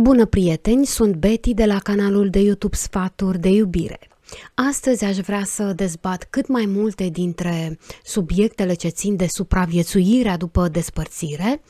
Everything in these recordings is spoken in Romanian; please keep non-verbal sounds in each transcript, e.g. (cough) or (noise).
Bună prieteni, sunt Betty de la canalul de YouTube Sfaturi de Iubire. Astăzi aș vrea să dezbat cât mai multe dintre subiectele ce țin de supraviețuirea după despărțire,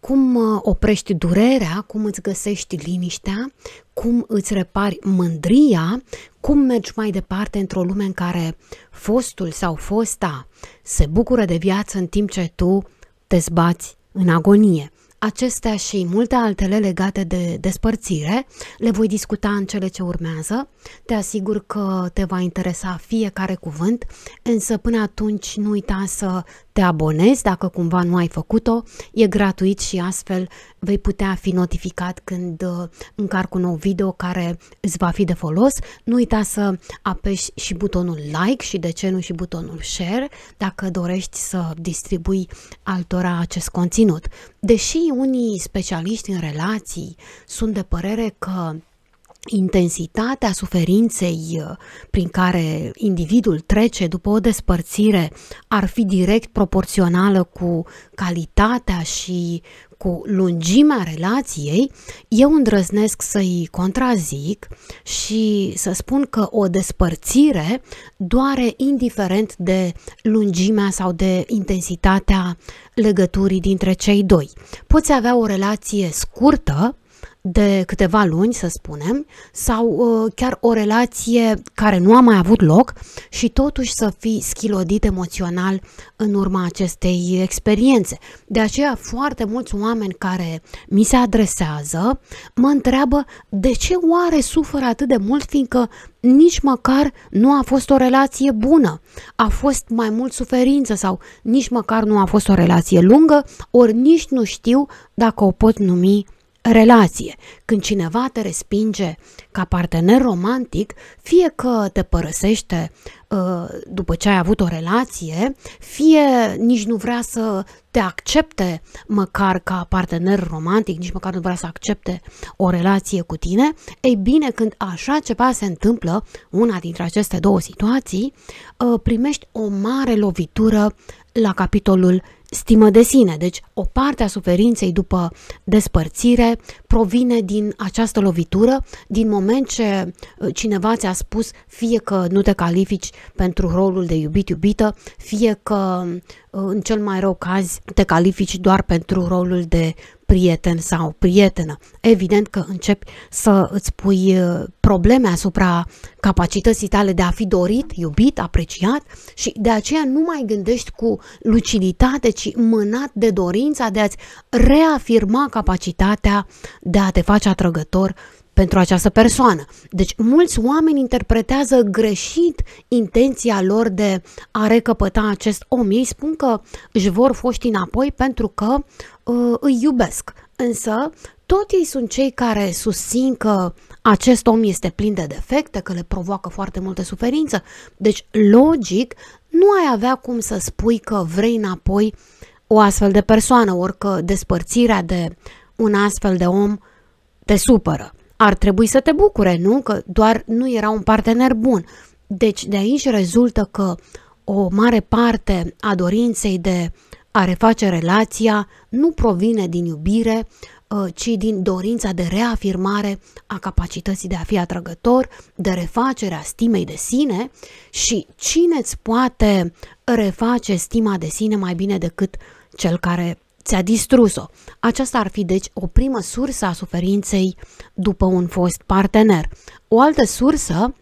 cum uh, oprești durerea, cum îți găsești liniștea, cum îți repari mândria, cum mergi mai departe într-o lume în care fostul sau fosta se bucură de viață în timp ce tu te zbați în agonie. Acestea și multe altele legate de despărțire le voi discuta în cele ce urmează. Te asigur că te va interesa fiecare cuvânt, însă până atunci nu uita să te abonezi dacă cumva nu ai făcut-o, e gratuit și astfel vei putea fi notificat când uh, încarc un nou video care îți va fi de folos. Nu uita să apeși și butonul like și de ce nu și butonul share dacă dorești să distribui altora acest conținut. Deși unii specialiști în relații sunt de părere că intensitatea suferinței uh, prin care individul trece după o despărțire ar fi direct proporțională cu calitatea și cu lungimea relației, eu îndrăznesc să-i contrazic și să spun că o despărțire doare indiferent de lungimea sau de intensitatea legăturii dintre cei doi. Poți avea o relație scurtă, de câteva luni, să spunem, sau uh, chiar o relație care nu a mai avut loc și totuși să fii schilodit emoțional în urma acestei experiențe. De aceea foarte mulți oameni care mi se adresează mă întreabă de ce oare sufăr atât de mult fiindcă nici măcar nu a fost o relație bună, a fost mai mult suferință sau nici măcar nu a fost o relație lungă, ori nici nu știu dacă o pot numi relație. Când cineva te respinge ca partener romantic, fie că te părăsește uh, după ce ai avut o relație, fie nici nu vrea să te accepte măcar ca partener romantic, nici măcar nu vrea să accepte o relație cu tine, ei bine, când așa ceva se întâmplă, una dintre aceste două situații, uh, primești o mare lovitură la capitolul stimă de sine. Deci o parte a suferinței după despărțire provine din această lovitură, din moment ce uh, cineva ți-a spus fie că nu te califici pentru rolul de iubit-iubită, fie că uh, în cel mai rău caz te califici doar pentru rolul de prieten sau prietenă, evident că începi să îți pui uh, probleme asupra capacității tale de a fi dorit, iubit, apreciat și de aceea nu mai gândești cu luciditate, ci mânat de dorința de a-ți reafirma capacitatea de a te face atrăgător pentru această persoană. Deci mulți oameni interpretează greșit intenția lor de a recăpăta acest om. Ei spun că își vor foști înapoi pentru că uh, îi iubesc, însă tot ei sunt cei care susțin că acest om este plin de defecte, că le provoacă foarte multe suferință. Deci, logic, nu ai avea cum să spui că vrei înapoi o astfel de persoană, orică despărțirea de un astfel de om te supără. Ar trebui să te bucure, nu? Că doar nu era un partener bun. Deci de aici rezultă că o mare parte a dorinței de a reface relația nu provine din iubire, uh, ci din dorința de reafirmare a capacității de a fi atrăgător, de refacerea stimei de sine și cine îți poate reface stima de sine mai bine decât cel care ți-a distrus-o. Aceasta ar fi deci o primă sursă a suferinței după un fost partener. O altă sursă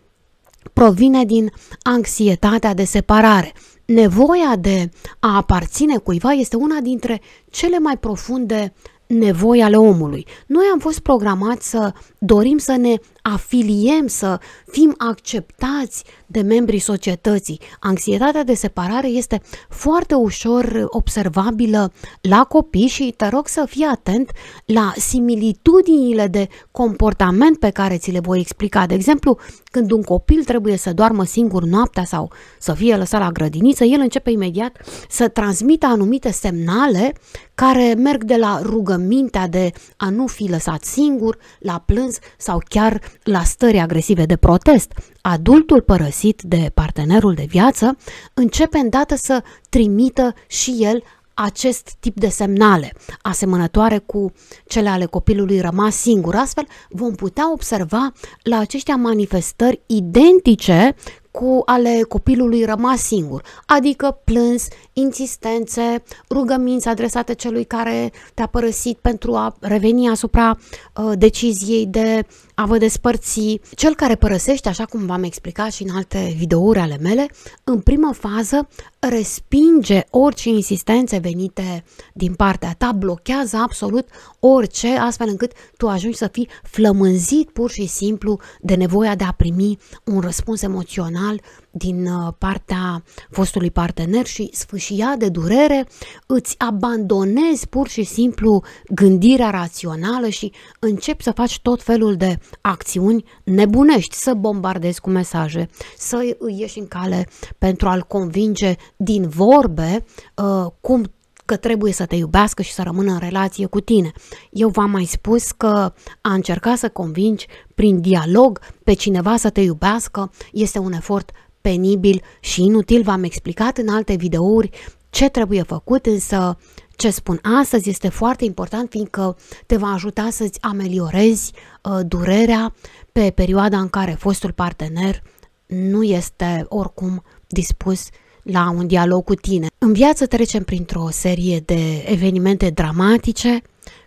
provine din anxietatea de separare. Nevoia de a aparține cuiva este una dintre cele mai profunde nevoi ale omului. Noi am fost programați să dorim să ne afiliem, să fim acceptați de membrii societății. Anxietatea de separare este foarte ușor observabilă la copii și te rog să fii atent la similitudinile de comportament pe care ți le voi explica. De exemplu, când un copil trebuie să doarmă singur noaptea sau să fie lăsat la grădiniță, el începe imediat să transmită anumite semnale care merg de la rugămintea de a nu fi lăsat singur, la plâns sau chiar la stări agresive de protest, adultul părăsit de partenerul de viață începe îndată să trimită și el acest tip de semnale, asemănătoare cu cele ale copilului rămas singur. Astfel, vom putea observa la aceștia manifestări identice cu ale copilului rămas singur, adică plâns, insistențe, rugăminți adresate celui care te-a părăsit pentru a reveni asupra uh, deciziei de a vă despărți. Cel care părăsește, așa cum v-am explicat și în alte videouri ale mele, în prima fază respinge orice insistențe venite din partea ta, blochează absolut orice, astfel încât tu ajungi să fii flămânzit pur și simplu de nevoia de a primi un răspuns emoțional din uh, partea fostului partener și sfâșia de durere, îți abandonezi pur și simplu gândirea rațională și începi să faci tot felul de acțiuni nebunești, să bombardezi cu mesaje, să îi ieși în cale pentru a-l convinge din vorbe uh, cum că trebuie să te iubească și să rămână în relație cu tine. Eu v-am mai spus că a încerca să convingi prin dialog pe cineva să te iubească este un efort penibil și inutil. V-am explicat în alte videouri ce trebuie făcut, însă ce spun astăzi este foarte important fiindcă te va ajuta să-ți ameliorezi uh, durerea pe perioada în care fostul partener nu este oricum dispus la un dialog cu tine. În viață trecem printr-o serie de evenimente dramatice,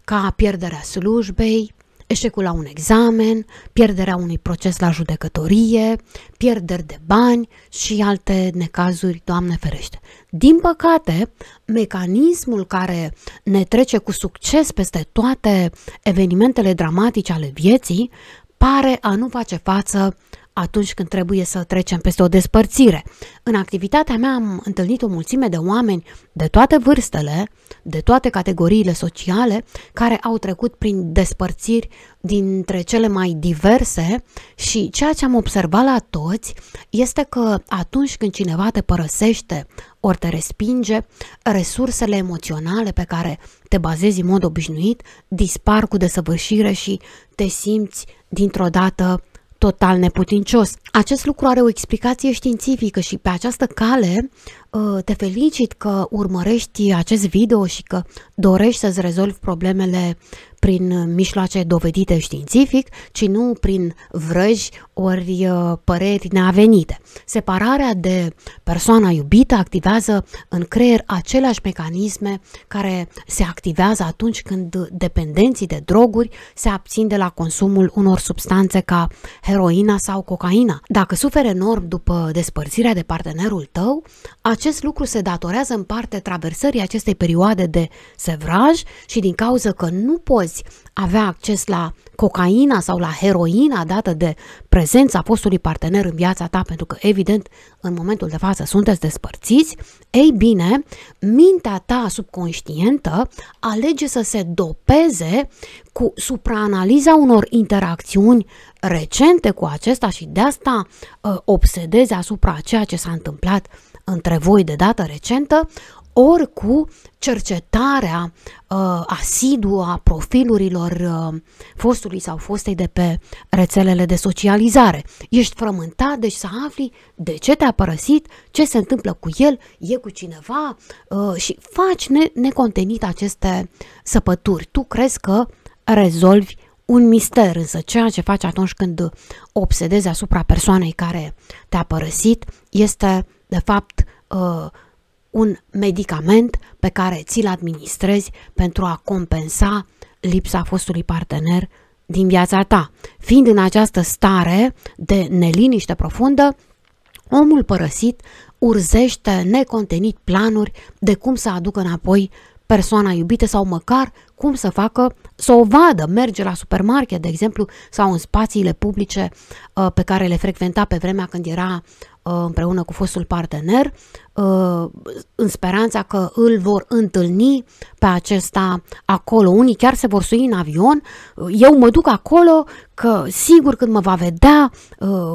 ca pierderea slujbei, eșecul la un examen, pierderea unui proces la judecătorie, pierderi de bani și alte necazuri, Doamne ferește. Din păcate, mecanismul care ne trece cu succes peste toate evenimentele dramatice ale vieții pare a nu face față atunci când trebuie să trecem peste o despărțire. În activitatea mea am întâlnit o mulțime de oameni de toate vârstele, de toate categoriile sociale, care au trecut prin despărțiri dintre cele mai diverse și ceea ce am observat la toți este că atunci când cineva te părăsește ori te respinge, resursele emoționale pe care te bazezi în mod obișnuit dispar cu desăvârșire și te simți dintr-o dată total neputincios. Acest lucru are o explicație științifică și pe această cale ă, te felicit că urmărești acest video și că dorești să-ți rezolvi problemele prin mijloace dovedite științific, ci nu prin vrăji ori uh, păreri neavenite. Separarea de persoana iubită activează în creier aceleași mecanisme care se activează atunci când dependenții de droguri se abțin de la consumul unor substanțe ca heroina sau cocaina. Dacă suferi enorm după despărțirea de partenerul tău, acest lucru se datorează în parte traversării acestei perioade de sevraj și din cauza că nu poți avea acces la cocaina sau la heroina dată de prezența fostului partener în viața ta, pentru că evident în momentul de față sunteți despărțiți, ei bine, mintea ta subconștientă alege să se dopeze cu supraanaliza unor interacțiuni recente cu acesta și de asta uh, obsedeze asupra ceea ce s-a întâmplat între voi de dată recentă, ori cu cercetarea uh, asiduă a profilurilor uh, fostului sau fostei de pe rețelele de socializare. Ești frământat, deci să afli de ce te-a părăsit, ce se întâmplă cu el, e cu cineva uh, și faci ne- necontenit aceste săpături. Tu crezi că rezolvi un mister, însă ceea ce faci atunci când obsedezi asupra persoanei care te-a părăsit este, de fapt, uh, un medicament pe care ți-l administrezi pentru a compensa lipsa fostului partener din viața ta. Fiind în această stare de neliniște profundă, omul părăsit urzește necontenit planuri de cum să aducă înapoi persoana iubită sau măcar cum să facă, să o vadă, merge la supermarket, de exemplu, sau în spațiile publice uh, pe care le frecventa pe vremea când era Uh, împreună cu fostul partener uh, în speranța că îl vor întâlni pe acesta acolo. Unii chiar se vor sui în avion. Uh, eu mă duc acolo că sigur când mă va vedea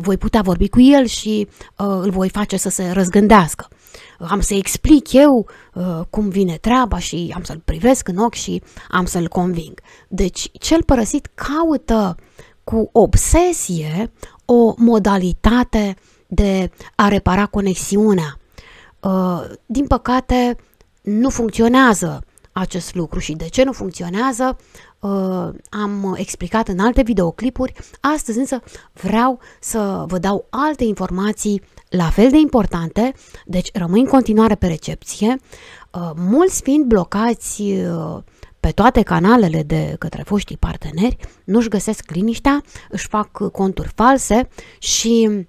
voi putea vorbi cu el și îl voi face să se răzgândească. Am să explic eu cum vine treaba și am să-l privesc în ochi și am să-l conving. Deci cel părăsit caută cu obsesie o modalitate de a repara conexiunea. Uh, din păcate, nu funcționează acest lucru și de ce nu funcționează uh, am explicat în alte videoclipuri. Astăzi însă vreau să vă dau alte informații la fel de importante, deci rămâi în continuare pe recepție, uh, mulți fiind blocați pe toate canalele de către foștii parteneri, nu-și găsesc liniștea, își fac conturi false și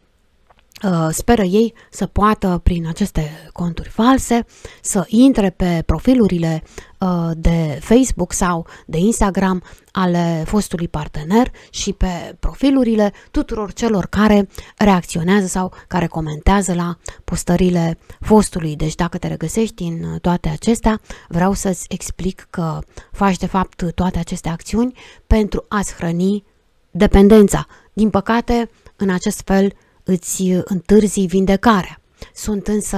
Uh, speră ei să poată prin aceste conturi false să intre pe profilurile uh, de Facebook sau de Instagram ale fostului partener și pe profilurile tuturor celor care reacționează sau care comentează la postările fostului. Deci dacă te regăsești în toate acestea, vreau să-ți explic că faci de fapt toate aceste acțiuni pentru a-ți hrăni dependența. Din păcate, în acest fel, îți uh, întârzi vindecarea. Sunt însă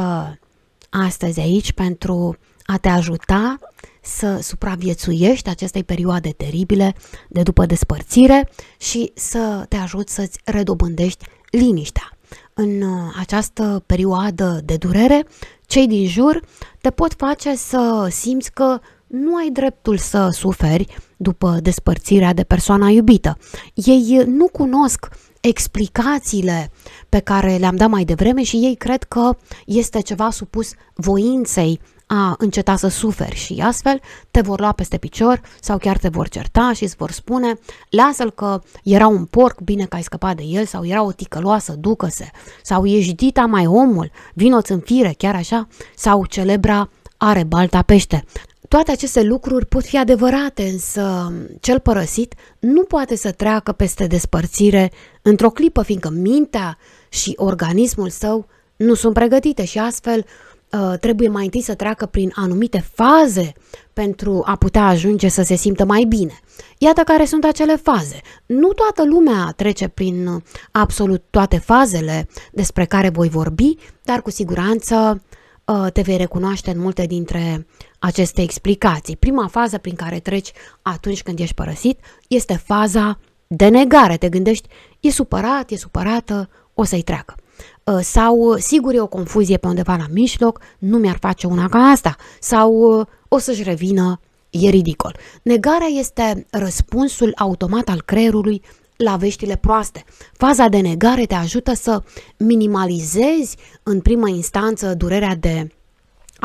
astăzi aici pentru a te ajuta să supraviețuiești acestei perioade teribile de după despărțire și să te ajut să-ți redobândești liniștea. În uh, această perioadă de durere, cei din jur te pot face să simți că nu ai dreptul să suferi după despărțirea de persoana iubită. Ei nu cunosc explicațiile pe care le-am dat mai devreme și ei cred că este ceva supus voinței a înceta să suferi și astfel te vor lua peste picior sau chiar te vor certa și îți vor spune lasă-l că era un porc, bine că ai scăpat de el sau era o ticăloasă, ducă-se sau ești dita mai omul, vino-ți în fire, chiar așa sau celebra are balta pește. Toate aceste lucruri pot fi adevărate, însă cel părăsit nu poate să treacă peste despărțire într-o clipă, fiindcă mintea și organismul său nu sunt pregătite și astfel ă, trebuie mai întâi să treacă prin anumite faze pentru a putea ajunge să se simtă mai bine. Iată care sunt acele faze. Nu toată lumea trece prin ă, absolut toate fazele despre care voi vorbi, dar cu siguranță ă, te vei recunoaște în multe dintre aceste explicații. Prima fază prin care treci atunci când ești părăsit este faza de negare. Te gândești, e supărat, e supărată, o să-i treacă. Uh, sau, uh, sigur, e o confuzie pe undeva la mijloc, nu mi-ar face una ca asta. Sau, uh, o să-și revină, e ridicol. Negarea este răspunsul automat al creierului la veștile proaste. Faza de negare te ajută să minimalizezi în primă instanță durerea de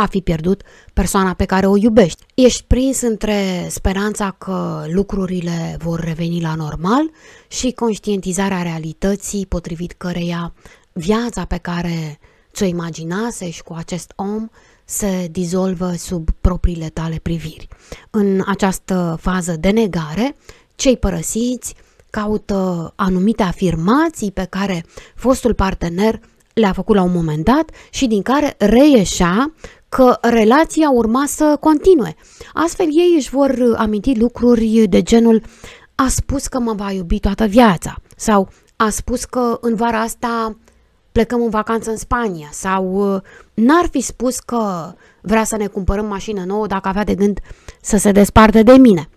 a fi pierdut persoana pe care o iubești. Ești prins între speranța că lucrurile vor reveni la normal și conștientizarea realității potrivit căreia viața pe care ți-o imaginase și cu acest om se dizolvă sub propriile tale priviri. În această fază de negare, cei părăsiți caută anumite afirmații pe care fostul partener le-a făcut la un moment dat și din care reieșea că relația urma să continue. Astfel ei își vor aminti lucruri de genul a spus că mă va iubi toată viața sau a spus că în vara asta plecăm în vacanță în Spania sau n-ar fi spus că vrea să ne cumpărăm mașină nouă dacă avea de gând să se desparte de mine.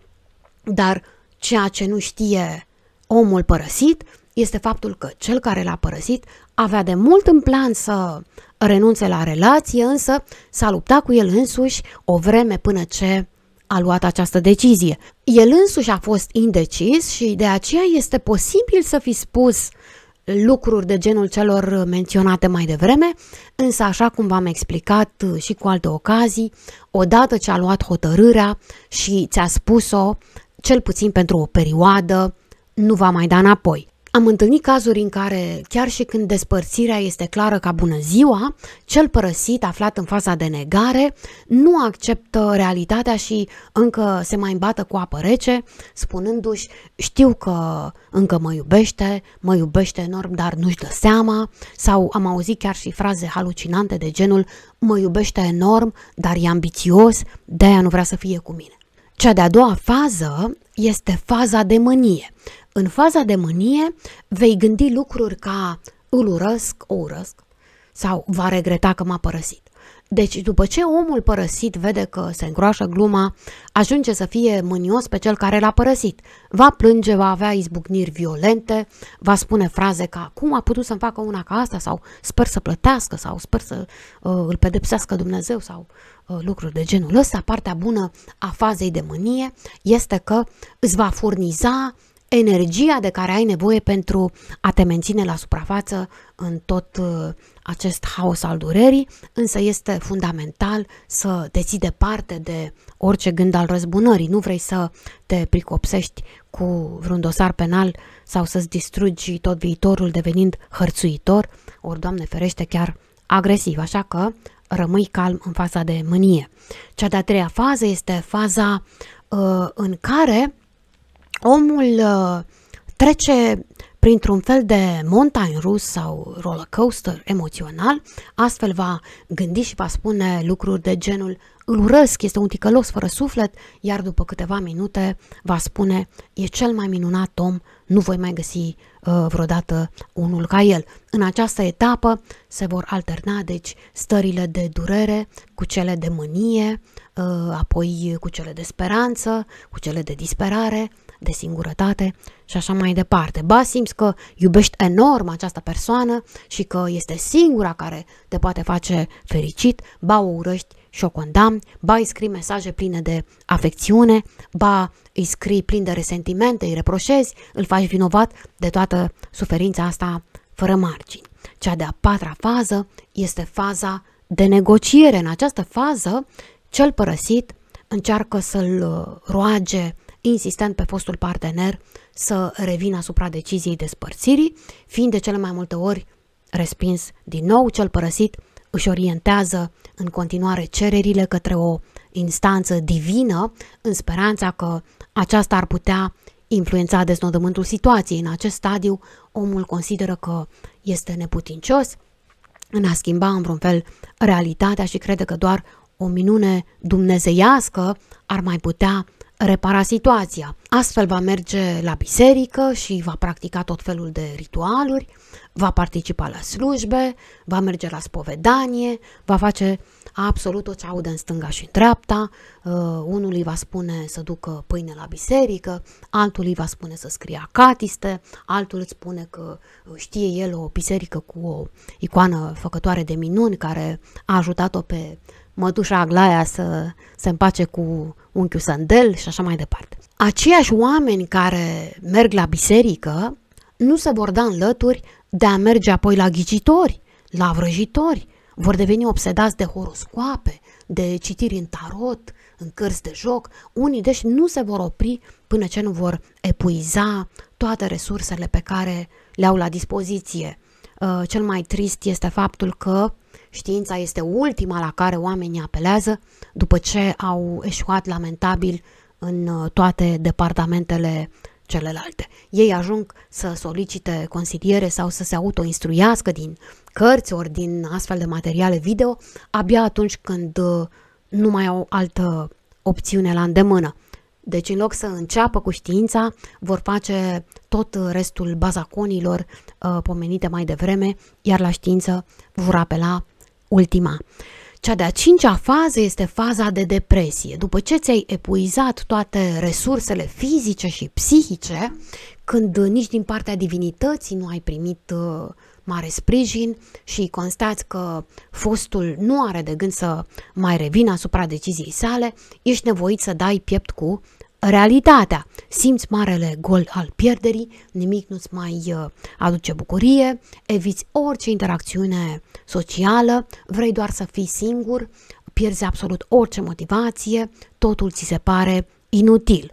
Dar ceea ce nu știe omul părăsit este faptul că cel care l-a părăsit avea de mult în plan să renunțe la relație, însă s-a luptat cu el însuși o vreme până ce a luat această decizie. El însuși a fost indecis și de aceea este posibil să fi spus lucruri de genul celor menționate mai devreme, însă așa cum v-am explicat și cu alte ocazii, odată ce a luat hotărârea și ți-a spus-o, cel puțin pentru o perioadă, nu va mai da înapoi. Am întâlnit cazuri în care, chiar și când despărțirea este clară ca bună ziua, cel părăsit, aflat în faza de negare, nu acceptă realitatea și încă se mai îmbată cu apă rece, spunându-și, știu că încă mă iubește, mă iubește enorm, dar nu-și dă seama, sau am auzit chiar și fraze halucinante de genul, mă iubește enorm, dar e ambițios, de-aia nu vrea să fie cu mine. Cea de-a doua fază este faza de mânie, în faza de mânie vei gândi lucruri ca îl urăsc, o urăsc sau va regreta că m-a părăsit. Deci după ce omul părăsit vede că se îngroașă gluma, ajunge să fie mânios pe cel care l-a părăsit. Va plânge, va avea izbucniri violente, va spune fraze ca cum a putut să-mi facă una ca asta sau sper să plătească sau sper să uh, îl pedepsească Dumnezeu sau uh, lucruri de genul ăsta. Partea bună a fazei de mânie este că îți va furniza energia de care ai nevoie pentru a te menține la suprafață în tot uh, acest haos al durerii, însă este fundamental să te ții departe de orice gând al răzbunării. Nu vrei să te pricopsești cu vreun dosar penal sau să-ți distrugi tot viitorul devenind hărțuitor, ori, Doamne ferește, chiar agresiv. Așa că rămâi calm în fața de mânie. Cea de-a treia fază este faza uh, în care omul uh, trece printr-un fel de mountain rus sau roller coaster emoțional, astfel va gândi și va spune lucruri de genul îl urăsc, este un ticălos fără suflet, iar după câteva minute va spune e cel mai minunat om, nu voi mai găsi uh, vreodată unul ca el. În această etapă se vor alterna deci stările de durere cu cele de mânie, uh, apoi cu cele de speranță, cu cele de disperare, de singurătate și așa mai departe. Ba simți că iubești enorm această persoană și că este singura care te poate face fericit, ba o urăști și o condamn, ba îi scrii mesaje pline de afecțiune, ba îi scrii plin de resentimente, îi reproșezi, îl faci vinovat de toată suferința asta fără margini. Cea de-a patra fază este faza de negociere. În această fază, cel părăsit încearcă să-l roage insistent pe fostul partener să revină asupra deciziei despărțirii, fiind de cele mai multe ori respins din nou cel părăsit, își orientează în continuare cererile către o instanță divină, în speranța că aceasta ar putea influența deznodământul situației. În acest stadiu, omul consideră că este neputincios în a schimba în vreun fel realitatea și crede că doar o minune dumnezeiască ar mai putea repara situația. Astfel va merge la biserică și va practica tot felul de ritualuri, va participa la slujbe, va merge la spovedanie, va face absolut tot ce aude în stânga și în dreapta. Uh, unul îi va spune să ducă pâine la biserică, altul îi va spune să scrie acatiste, altul îți spune că știe el o biserică cu o icoană făcătoare de minuni care a ajutat-o pe mătușa Aglaia să se împace cu unchiul Sandel și așa mai departe. Aceiași oameni care merg la biserică nu se vor da în lături de a merge apoi la ghicitori, la vrăjitori, vor deveni obsedați de horoscoape, de citiri în tarot, în cărți de joc. Unii, deci, nu se vor opri până ce nu vor epuiza toate resursele pe care le au la dispoziție. Uh, cel mai trist este faptul că Știința este ultima la care oamenii apelează după ce au eșuat lamentabil în uh, toate departamentele celelalte. Ei ajung să solicite consiliere sau să se autoinstruiască din cărți ori din astfel de materiale video abia atunci când uh, nu mai au altă opțiune la îndemână. Deci în loc să înceapă cu știința, vor face tot restul bazaconilor uh, pomenite mai devreme, iar la știință vor apela ultima. Cea de-a cincea fază este faza de depresie. După ce ți-ai epuizat toate resursele fizice și psihice, când nici din partea divinității nu ai primit uh, mare sprijin și constați că fostul nu are de gând să mai revină asupra deciziei sale, ești nevoit să dai piept cu realitatea. Simți marele gol al pierderii, nimic nu-ți mai uh, aduce bucurie, eviți orice interacțiune socială, vrei doar să fii singur, pierzi absolut orice motivație, totul ți se pare inutil.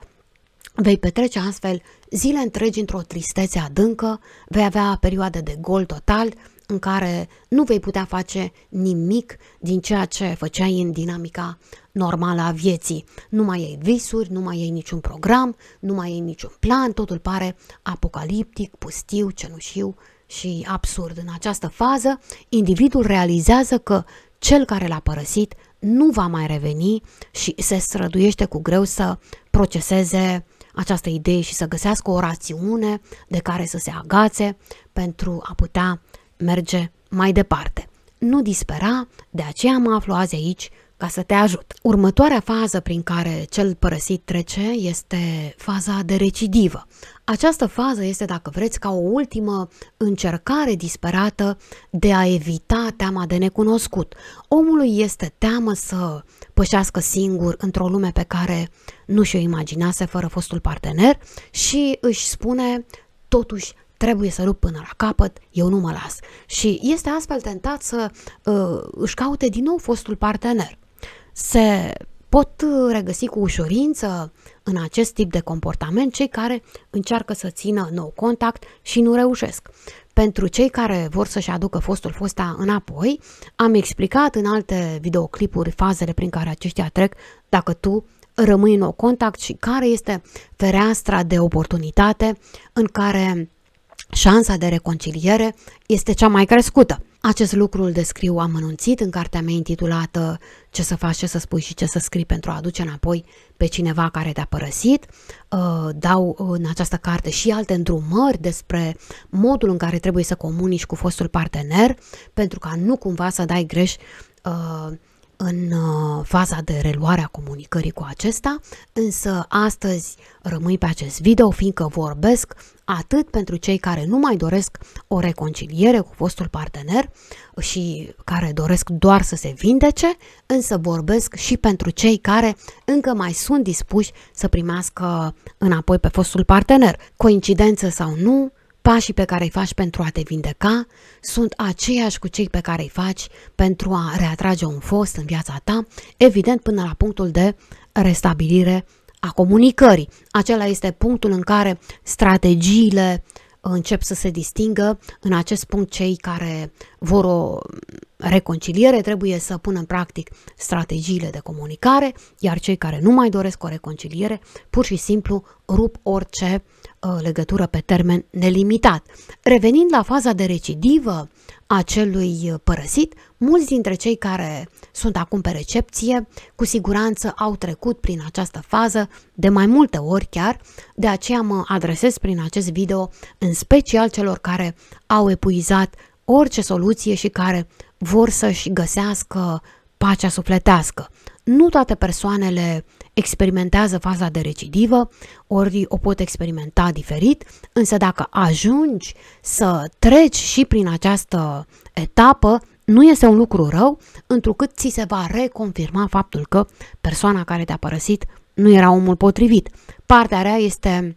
Vei petrece astfel zile întregi într-o tristețe adâncă, vei avea perioade de gol total, în care nu vei putea face nimic din ceea ce făceai în dinamica normală a vieții. Nu mai ai visuri, nu mai ai niciun program, nu mai ai niciun plan, totul pare apocaliptic, pustiu, cenușiu și absurd. În această fază, individul realizează că cel care l-a părăsit nu va mai reveni și se străduiește cu greu să proceseze această idee și să găsească o rațiune de care să se agațe pentru a putea merge mai departe. Nu dispera, de aceea mă aflu azi aici ca să te ajut. Următoarea fază prin care cel părăsit trece este faza de recidivă. Această fază este, dacă vreți, ca o ultimă încercare disperată de a evita teama de necunoscut. Omului este teamă să pășească singur într-o lume pe care nu și-o imaginase fără fostul partener și își spune totuși trebuie să rup până la capăt, eu nu mă las. Și este astfel tentat să uh, își caute din nou fostul partener. Se pot uh, regăsi cu ușurință în acest tip de comportament cei care încearcă să țină nou contact și nu reușesc. Pentru cei care vor să-și aducă fostul fosta înapoi, am explicat în alte videoclipuri fazele prin care aceștia trec dacă tu rămâi în nou contact și care este fereastra de oportunitate în care șansa de reconciliere este cea mai crescută. Acest lucru îl descriu amănunțit în cartea mea intitulată Ce să faci, ce să spui și ce să scrii pentru a aduce înapoi pe cineva care te-a părăsit. Uh, dau în această carte și alte îndrumări despre modul în care trebuie să comunici cu fostul partener pentru ca nu cumva să dai greș uh, în uh, faza de reluare a comunicării cu acesta, însă astăzi rămâi pe acest video fiindcă vorbesc atât pentru cei care nu mai doresc o reconciliere cu fostul partener și care doresc doar să se vindece, însă vorbesc și pentru cei care încă mai sunt dispuși să primească înapoi pe fostul partener. Coincidență sau nu, pașii pe care îi faci pentru a te vindeca sunt aceiași cu cei pe care îi faci pentru a reatrage un fost în viața ta, evident până la punctul de restabilire a comunicării. Acela este punctul în care strategiile încep să se distingă în acest punct cei care vor o reconciliere trebuie să pună în practic strategiile de comunicare, iar cei care nu mai doresc o reconciliere pur și simplu rup orice uh, legătură pe termen nelimitat. Revenind la faza de recidivă a celui părăsit, mulți dintre cei care sunt acum pe recepție cu siguranță au trecut prin această fază de mai multe ori chiar, de aceea mă adresez prin acest video în special celor care au epuizat orice soluție și care vor să-și găsească pacea sufletească. Nu toate persoanele experimentează faza de recidivă, ori o pot experimenta diferit, însă dacă ajungi să treci și prin această etapă, nu este un lucru rău, întrucât ți se va reconfirma faptul că persoana care te-a părăsit nu era omul potrivit. Partea rea este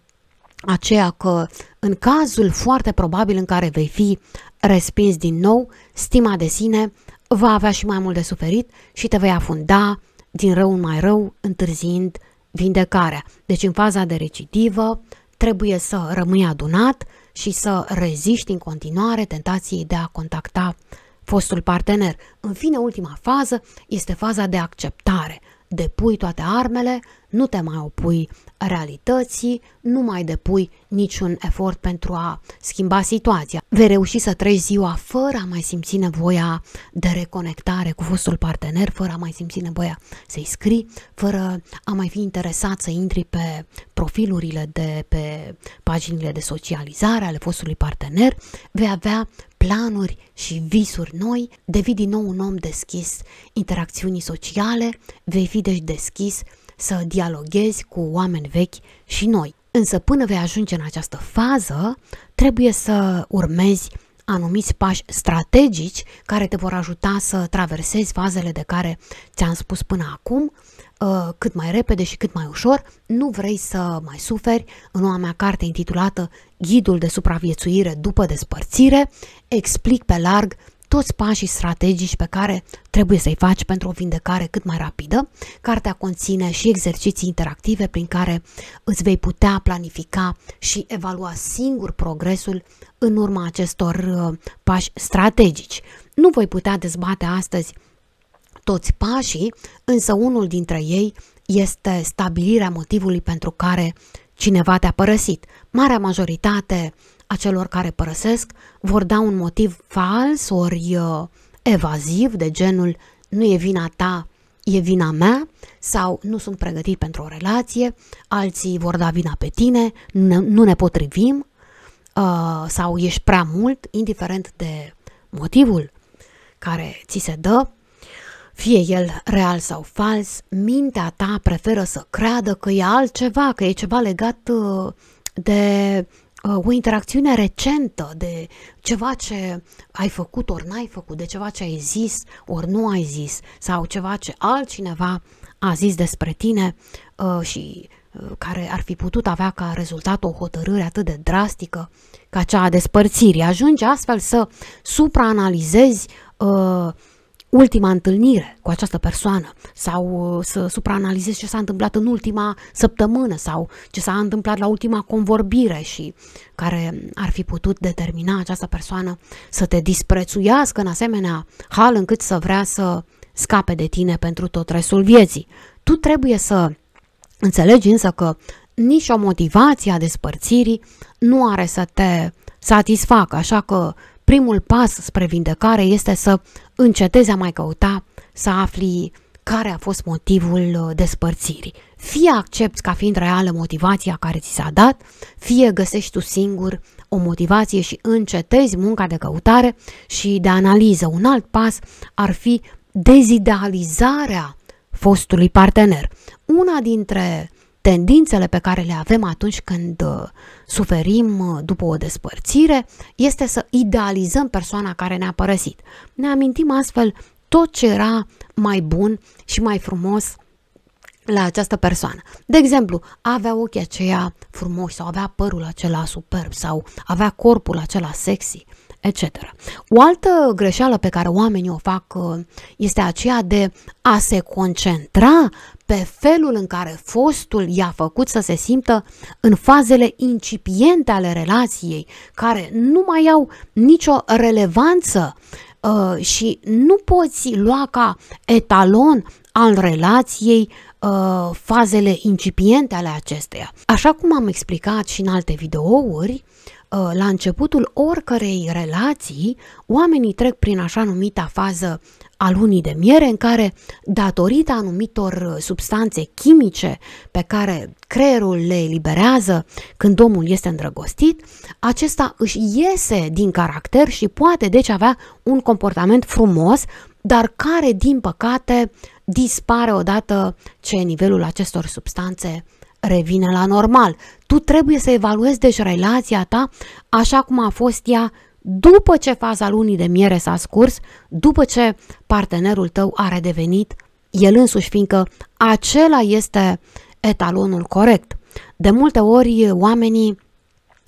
aceea că în cazul foarte probabil în care vei fi respins din nou, stima de sine va avea și mai mult de suferit și te vei afunda din rău în mai rău, întârziind vindecarea. Deci în faza de recidivă trebuie să rămâi adunat și să reziști în continuare tentației de a contacta fostul partener. În fine, ultima fază este faza de acceptare depui toate armele, nu te mai opui realității, nu mai depui niciun efort pentru a schimba situația. Vei reuși să treci ziua fără a mai simți nevoia de reconectare cu fostul partener, fără a mai simți nevoia să-i scrii, fără a mai fi interesat să intri pe profilurile de pe paginile de socializare ale fostului partener, vei avea planuri și visuri noi, devii din nou un om deschis interacțiunii sociale, vei fi deci deschis să dialoghezi cu oameni vechi și noi. Însă până vei ajunge în această fază, trebuie să urmezi anumiți pași strategici care te vor ajuta să traversezi fazele de care ți-am spus până acum Uh, cât mai repede și cât mai ușor, nu vrei să mai suferi în noua mea carte intitulată Ghidul de supraviețuire după despărțire, explic pe larg toți pașii strategici pe care trebuie să-i faci pentru o vindecare cât mai rapidă. Cartea conține și exerciții interactive prin care îți vei putea planifica și evalua singur progresul în urma acestor uh, pași strategici. Nu voi putea dezbate astăzi toți pașii, însă unul dintre ei este stabilirea motivului pentru care cineva te-a părăsit. Marea majoritate a celor care părăsesc vor da un motiv fals ori uh, evaziv de genul nu e vina ta, e vina mea sau nu sunt pregătit pentru o relație, alții vor da vina pe tine, ne, nu ne potrivim uh, sau ești prea mult, indiferent de motivul care ți se dă, fie el real sau fals, mintea ta preferă să creadă că e altceva, că e ceva legat uh, de uh, o interacțiune recentă, de ceva ce ai făcut ori n-ai făcut, de ceva ce ai zis ori nu ai zis, sau ceva ce altcineva a zis despre tine uh, și care ar fi putut avea ca rezultat o hotărâre atât de drastică ca cea a despărțirii. Ajunge astfel să supraanalizezi uh, ultima întâlnire cu această persoană sau uh, să supraanalizezi ce s-a întâmplat în ultima săptămână sau ce s-a întâmplat la ultima convorbire și care ar fi putut determina această persoană să te disprețuiască în asemenea hal încât să vrea să scape de tine pentru tot restul vieții. Tu trebuie să înțelegi însă că nici o motivație a despărțirii nu are să te satisfacă, așa că primul pas spre vindecare este să încetezi a mai căuta, să afli care a fost motivul uh, despărțirii. Fie accepti ca fiind reală motivația care ți s-a dat, fie găsești tu singur o motivație și încetezi munca de căutare și de analiză. Un alt pas ar fi dezidealizarea fostului partener. Una dintre tendințele pe care le avem atunci când uh, suferim uh, după o despărțire este să idealizăm persoana care ne-a părăsit. Ne amintim astfel tot ce era mai bun și mai frumos la această persoană. De exemplu, avea ochii aceia frumoși sau avea părul acela superb sau avea corpul acela sexy etc. O altă greșeală pe care oamenii o fac uh, este aceea de a se concentra pe felul în care fostul i-a făcut să se simtă în fazele incipiente ale relației, care nu mai au nicio relevanță uh, și nu poți lua ca etalon al relației uh, fazele incipiente ale acesteia. Așa cum am explicat și în alte videouri, Ă, la începutul oricărei relații, oamenii trec prin așa numita fază a lunii de miere, în care, datorită anumitor ă, substanțe chimice pe care creierul le eliberează când omul este îndrăgostit, acesta își iese din caracter și poate deci avea un comportament frumos, dar care, din păcate, dispare odată ce nivelul acestor substanțe revine la normal. Tu trebuie să evaluezi deci relația ta așa cum a fost ea după ce faza lunii de miere s-a scurs, după ce partenerul tău a redevenit el însuși, fiindcă acela este etalonul corect. De multe ori oamenii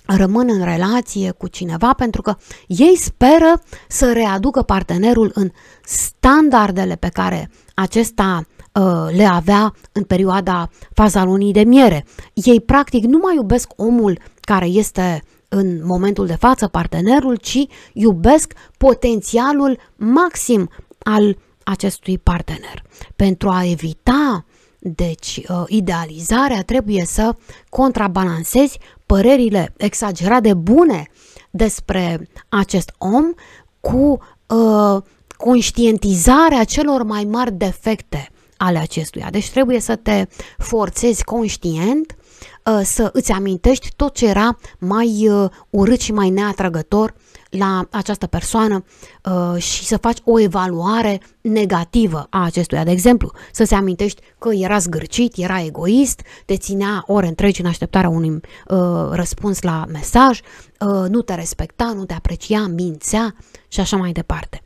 rămân în relație cu cineva pentru că ei speră să readucă partenerul în standardele pe care acesta Uh, le avea în perioada faza lunii de miere. Ei practic nu mai iubesc omul care este în momentul de față partenerul, ci iubesc potențialul maxim al acestui partener. Pentru a evita deci uh, idealizarea trebuie să contrabalancezi părerile exagerate de bune despre acest om cu uh, conștientizarea celor mai mari defecte ale acestuia. Deci trebuie să te forțezi conștient uh, să îți amintești tot ce era mai uh, urât și mai neatrăgător la această persoană uh, și să faci o evaluare negativă a acestuia. De exemplu, să se amintești că era zgârcit, era egoist, te ținea ore întregi în așteptarea unui răspuns la mesaj, nu te respecta, nu te aprecia, mințea și așa mai departe.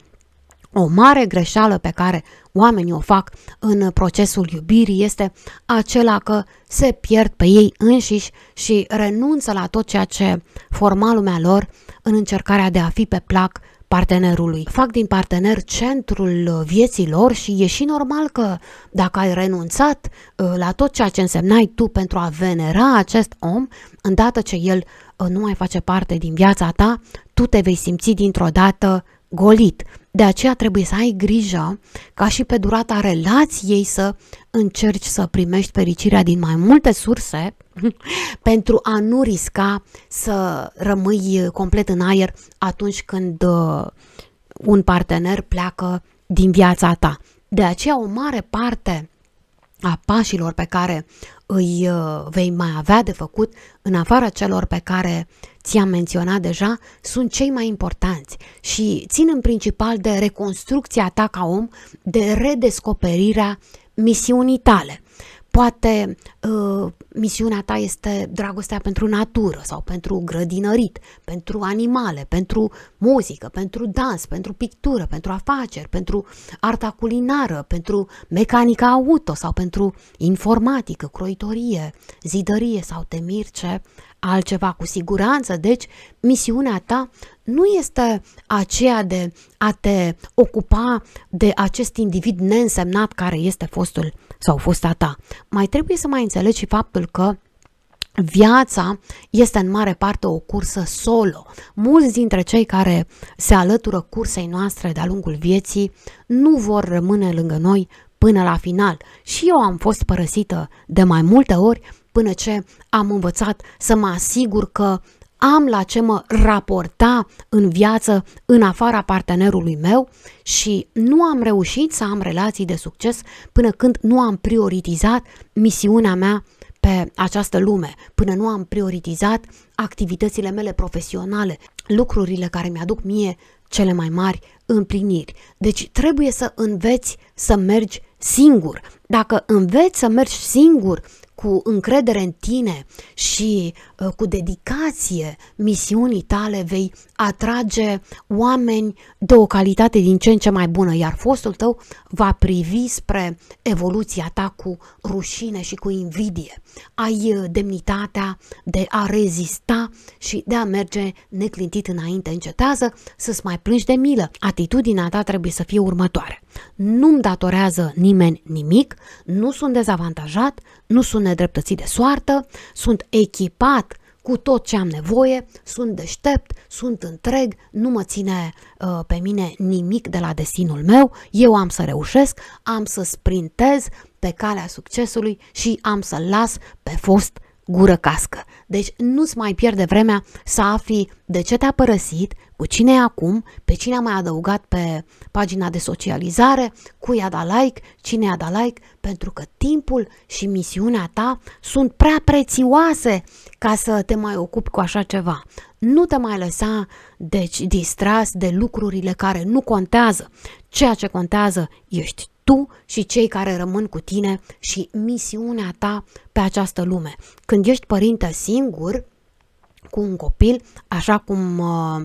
O mare greșeală pe care oamenii o fac în procesul iubirii este acela că se pierd pe ei înșiși și renunță la tot ceea ce forma lumea lor în încercarea de a fi pe plac partenerului. Fac din partener centrul vieții lor și e și normal că dacă ai renunțat ă, la tot ceea ce însemnai tu pentru a venera acest om, îndată ce el ă, nu mai face parte din viața ta, tu te vei simți dintr-o dată golit. De aceea trebuie să ai grijă ca și pe durata relației să încerci să primești fericirea din mai multe surse (laughs) pentru a nu risca să rămâi uh, complet în aer atunci când uh, un partener pleacă din viața ta. De aceea o mare parte a pașilor pe care îi uh, vei mai avea de făcut, în afara celor pe care ți-am menționat deja, sunt cei mai importanți și țin în principal de reconstrucția ta ca om, de redescoperirea misiunii tale. Poate uh, misiunea ta este dragostea pentru natură sau pentru grădinărit, pentru animale, pentru muzică, pentru dans, pentru pictură, pentru afaceri, pentru arta culinară, pentru mecanica auto sau pentru informatică, croitorie, zidărie sau temir ce altceva cu siguranță. Deci, misiunea ta nu este aceea de a te ocupa de acest individ neînsemnat care este fostul sau fosta ta. Mai trebuie să mai înțelegi și faptul că Viața este în mare parte o cursă solo. Mulți dintre cei care se alătură cursei noastre de-a lungul vieții nu vor rămâne lângă noi până la final. Și eu am fost părăsită de mai multe ori până ce am învățat să mă asigur că am la ce mă raporta în viață în afara partenerului meu și nu am reușit să am relații de succes până când nu am prioritizat misiunea mea pe această lume, până nu am prioritizat activitățile mele profesionale, lucrurile care mi-aduc mie cele mai mari împliniri. Deci trebuie să înveți să mergi singur. Dacă înveți să mergi singur cu încredere în tine și uh, cu dedicație misiunii tale vei atrage oameni de o calitate din ce în ce mai bună, iar fostul tău va privi spre evoluția ta cu rușine și cu invidie. Ai uh, demnitatea de a rezista și de a merge neclintit înainte. Încetează să-ți mai plângi de milă. Atitudinea ta trebuie să fie următoare. Nu-mi datorează nimeni nimic, nu sunt dezavantajat, nu sunt nedreptățit de soartă, sunt echipat cu tot ce am nevoie, sunt deștept, sunt întreg, nu mă ține uh, pe mine nimic de la destinul meu, eu am să reușesc, am să sprintez pe calea succesului și am să las pe fost gură cască. Deci nu-ți mai pierde vremea să afli de ce te-a părăsit, cu cine e acum, pe cine a mai adăugat pe pagina de socializare, cui a dat like, cine a dat like, pentru că timpul și misiunea ta sunt prea prețioase ca să te mai ocupi cu așa ceva. Nu te mai lăsa, deci, distras de lucrurile care nu contează. Ceea ce contează ești tu și cei care rămân cu tine și misiunea ta pe această lume. Când ești părinte singur, cu un copil, așa cum uh,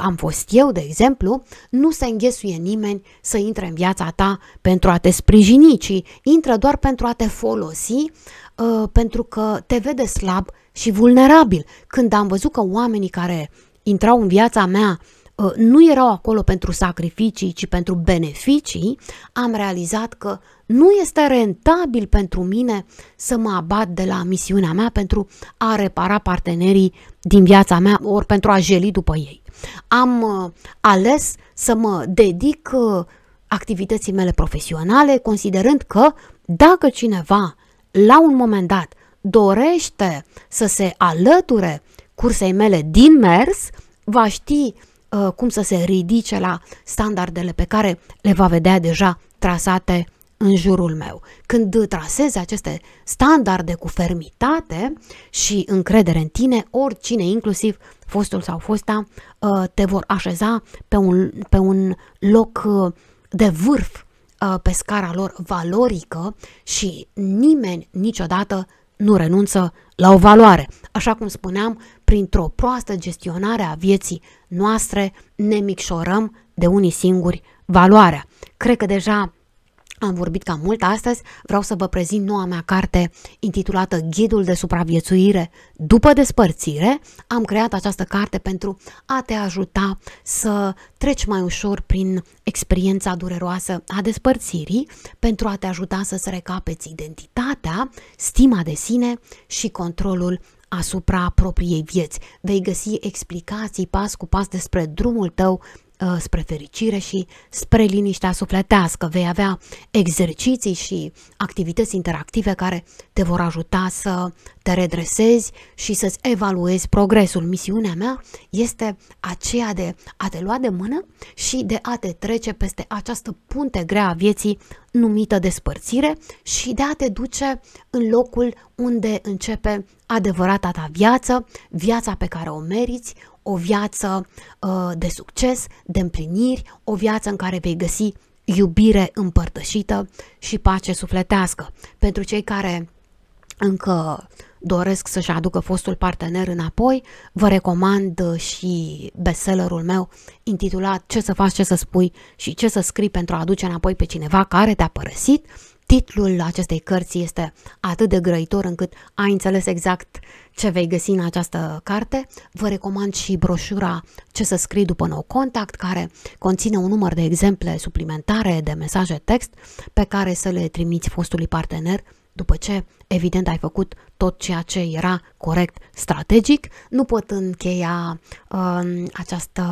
am fost eu, de exemplu, nu se înghesuie nimeni să intre în viața ta pentru a te sprijini, ci intră doar pentru a te folosi, uh, pentru că te vede slab și vulnerabil. Când am văzut că oamenii care intrau în viața mea Uh, nu erau acolo pentru sacrificii, ci pentru beneficii, am realizat că nu este rentabil pentru mine să mă abat de la misiunea mea pentru a repara partenerii din viața mea, ori pentru a jeli după ei. Am uh, ales să mă dedic uh, activității mele profesionale, considerând că dacă cineva la un moment dat dorește să se alăture cursei mele din mers, va ști Uh, cum să se ridice la standardele pe care le va vedea deja trasate în jurul meu. Când trasezi aceste standarde cu fermitate și încredere în tine, oricine, inclusiv fostul sau fosta, uh, te vor așeza pe un, pe un loc uh, de vârf pe scara lor valorică și nimeni niciodată nu renunță la o valoare. Așa cum spuneam, printr-o proastă gestionare a vieții noastre ne micșorăm de unii singuri valoarea. Cred că deja am vorbit cam mult astăzi, vreau să vă prezint noua mea carte intitulată Ghidul de supraviețuire după despărțire. Am creat această carte pentru a te ajuta să treci mai ușor prin experiența dureroasă a despărțirii, pentru a te ajuta să-ți recapeți identitatea, stima de sine și controlul asupra propriei vieți. Vei găsi explicații pas cu pas despre drumul tău Uh, spre fericire și spre liniștea sufletească. Vei avea exerciții și activități interactive care te vor ajuta să te redresezi și să-ți evaluezi progresul. Misiunea mea este aceea de a te lua de mână și de a te trece peste această punte grea a vieții numită despărțire și de a te duce în locul unde începe adevărata ta viață, viața pe care o meriți, o viață uh, de succes, de împliniri, o viață în care vei găsi iubire împărtășită și pace sufletească. Pentru cei care încă doresc să-și aducă fostul partener înapoi, vă recomand uh, și bestsellerul meu intitulat Ce să faci, ce să spui și ce să scrii pentru a aduce înapoi pe cineva care te-a părăsit, titlul acestei cărți este atât de grăitor încât ai înțeles exact ce vei găsi în această carte. Vă recomand și broșura Ce să scrii după nou contact, care conține un număr de exemple suplimentare de mesaje text pe care să le trimiți fostului partener după ce evident ai făcut tot ceea ce era corect strategic. Nu pot încheia uh, această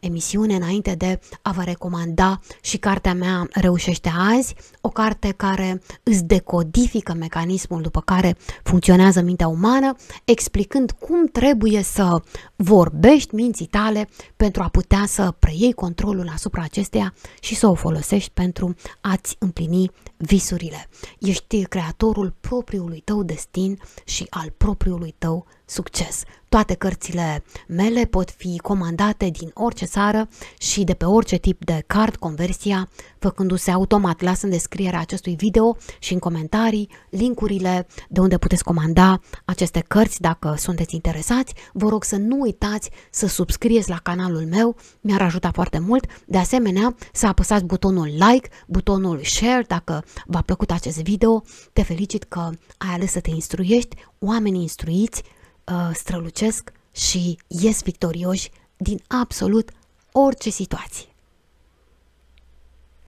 emisiune înainte de a vă recomanda și cartea mea Reușește azi, o carte care îți decodifică mecanismul după care funcționează mintea umană, explicând cum trebuie să vorbești minții tale pentru a putea să preiei controlul asupra acesteia și să o folosești pentru a-ți împlini visurile. Ești creatorul propriului propriului tău destin și al propriului tău succes. Toate cărțile mele pot fi comandate din orice țară și de pe orice tip de card conversia, făcându-se automat. Las în descrierea acestui video și în comentarii linkurile de unde puteți comanda aceste cărți dacă sunteți interesați. Vă rog să nu uitați să subscrieți la canalul meu, mi-ar ajuta foarte mult. De asemenea, să apăsați butonul like, butonul share dacă v-a plăcut acest video. Te felicit că ai ales să te instruiești, oamenii instruiți uh, strălucesc și ies victorioși din absolut orice situație.